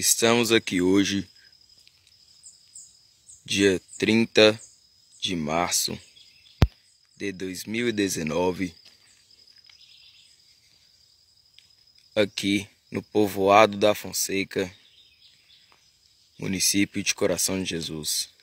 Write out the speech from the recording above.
Estamos aqui hoje, dia 30 de março de 2019, aqui no povoado da Fonseca, município de Coração de Jesus.